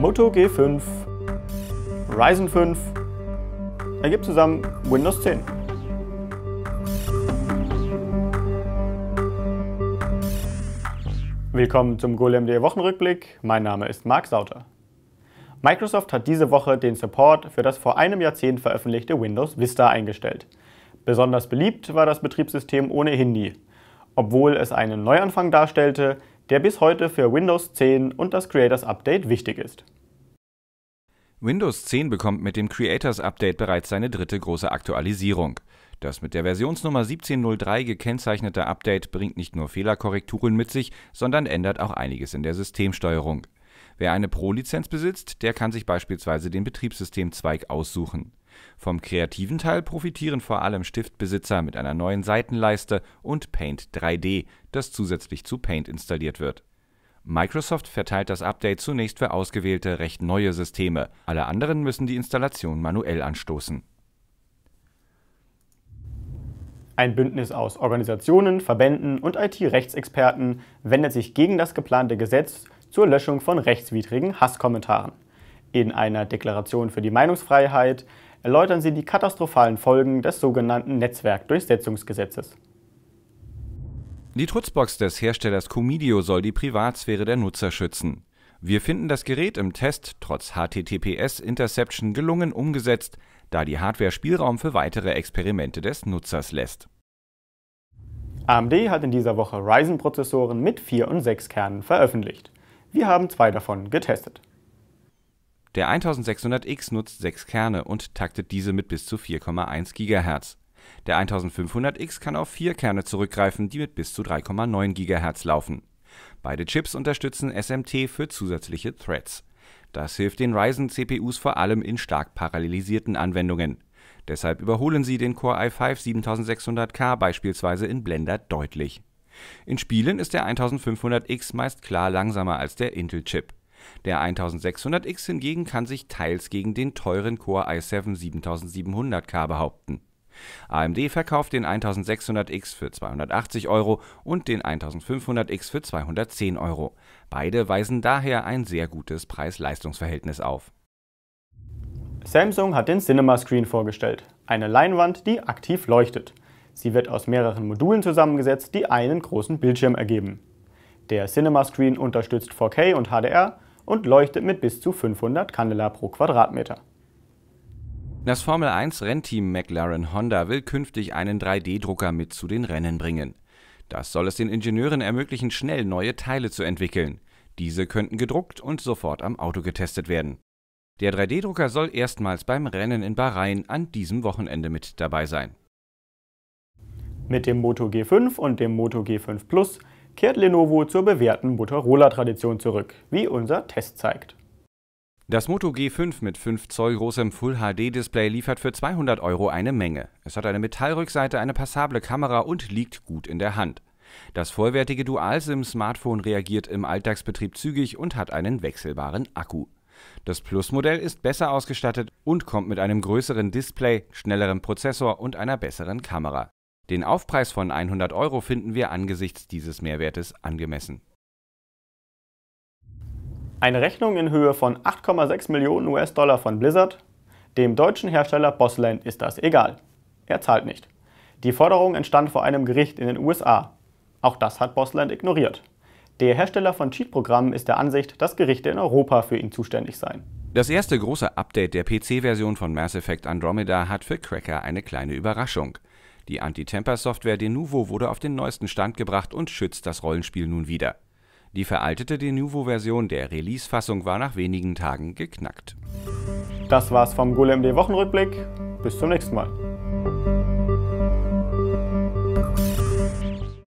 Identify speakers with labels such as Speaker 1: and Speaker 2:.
Speaker 1: Moto G5, Ryzen 5, ergibt zusammen Windows 10. Willkommen zum GolemDR Wochenrückblick. Mein Name ist Marc Sauter. Microsoft hat diese Woche den Support für das vor einem Jahrzehnt veröffentlichte Windows Vista eingestellt. Besonders beliebt war das Betriebssystem ohnehin nie. Obwohl es einen Neuanfang darstellte, der bis heute für Windows 10 und das Creators Update wichtig ist.
Speaker 2: Windows 10 bekommt mit dem Creators Update bereits seine dritte große Aktualisierung. Das mit der Versionsnummer 1703 gekennzeichnete Update bringt nicht nur Fehlerkorrekturen mit sich, sondern ändert auch einiges in der Systemsteuerung. Wer eine Pro-Lizenz besitzt, der kann sich beispielsweise den Betriebssystemzweig aussuchen. Vom kreativen Teil profitieren vor allem Stiftbesitzer mit einer neuen Seitenleiste und Paint 3D, das zusätzlich zu Paint installiert wird. Microsoft verteilt das Update zunächst für ausgewählte, recht neue Systeme. Alle anderen müssen die Installation manuell anstoßen.
Speaker 1: Ein Bündnis aus Organisationen, Verbänden und IT-Rechtsexperten wendet sich gegen das geplante Gesetz zur Löschung von rechtswidrigen Hasskommentaren. In einer Deklaration für die Meinungsfreiheit erläutern sie die katastrophalen Folgen des sogenannten Netzwerkdurchsetzungsgesetzes.
Speaker 2: Die Trutzbox des Herstellers Comedio soll die Privatsphäre der Nutzer schützen. Wir finden das Gerät im Test trotz HTTPS-Interception gelungen umgesetzt, da die Hardware Spielraum für weitere Experimente des Nutzers lässt.
Speaker 1: AMD hat in dieser Woche Ryzen-Prozessoren mit 4 und 6 Kernen veröffentlicht. Wir haben zwei davon getestet.
Speaker 2: Der 1600X nutzt sechs Kerne und taktet diese mit bis zu 4,1 GHz. Der 1500X kann auf vier Kerne zurückgreifen, die mit bis zu 3,9 GHz laufen. Beide Chips unterstützen SMT für zusätzliche Threads. Das hilft den Ryzen CPUs vor allem in stark parallelisierten Anwendungen. Deshalb überholen sie den Core i5 7600K beispielsweise in Blender deutlich. In Spielen ist der 1500X meist klar langsamer als der Intel-Chip. Der 1600X hingegen kann sich teils gegen den teuren Core i7-7700K behaupten. AMD verkauft den 1600X für 280 Euro und den 1500X für 210 Euro. Beide weisen daher ein sehr gutes Preis-Leistungs-Verhältnis auf.
Speaker 1: Samsung hat den Cinema Screen vorgestellt, eine Leinwand, die aktiv leuchtet. Sie wird aus mehreren Modulen zusammengesetzt, die einen großen Bildschirm ergeben. Der Cinema Screen unterstützt 4K und HDR und leuchtet mit bis zu 500 Candela pro Quadratmeter.
Speaker 2: Das Formel 1 Rennteam McLaren Honda will künftig einen 3D-Drucker mit zu den Rennen bringen. Das soll es den Ingenieuren ermöglichen, schnell neue Teile zu entwickeln. Diese könnten gedruckt und sofort am Auto getestet werden. Der 3D-Drucker soll erstmals beim Rennen in Bahrain an diesem Wochenende mit dabei sein.
Speaker 1: Mit dem Moto G5 und dem Moto G5 Plus kehrt Lenovo zur bewährten Motorola-Tradition zurück, wie unser Test zeigt.
Speaker 2: Das Moto G5 mit 5 Zoll großem Full-HD-Display liefert für 200 Euro eine Menge. Es hat eine Metallrückseite, eine passable Kamera und liegt gut in der Hand. Das vollwertige Dual-SIM-Smartphone reagiert im Alltagsbetrieb zügig und hat einen wechselbaren Akku. Das Plus-Modell ist besser ausgestattet und kommt mit einem größeren Display, schnellerem Prozessor und einer besseren Kamera. Den Aufpreis von 100 Euro finden wir angesichts dieses Mehrwertes angemessen.
Speaker 1: Eine Rechnung in Höhe von 8,6 Millionen US-Dollar von Blizzard? Dem deutschen Hersteller Bossland ist das egal. Er zahlt nicht. Die Forderung entstand vor einem Gericht in den USA. Auch das hat Bossland ignoriert. Der Hersteller von Cheat-Programmen ist der Ansicht, dass Gerichte in Europa für ihn zuständig seien.
Speaker 2: Das erste große Update der PC-Version von Mass Effect Andromeda hat für Cracker eine kleine Überraschung. Die Anti-Temper-Software Denuvo wurde auf den neuesten Stand gebracht und schützt das Rollenspiel nun wieder. Die veraltete Denuvo-Version der Release-Fassung war nach wenigen Tagen geknackt.
Speaker 1: Das war's vom Golem wochenrückblick Bis zum nächsten Mal.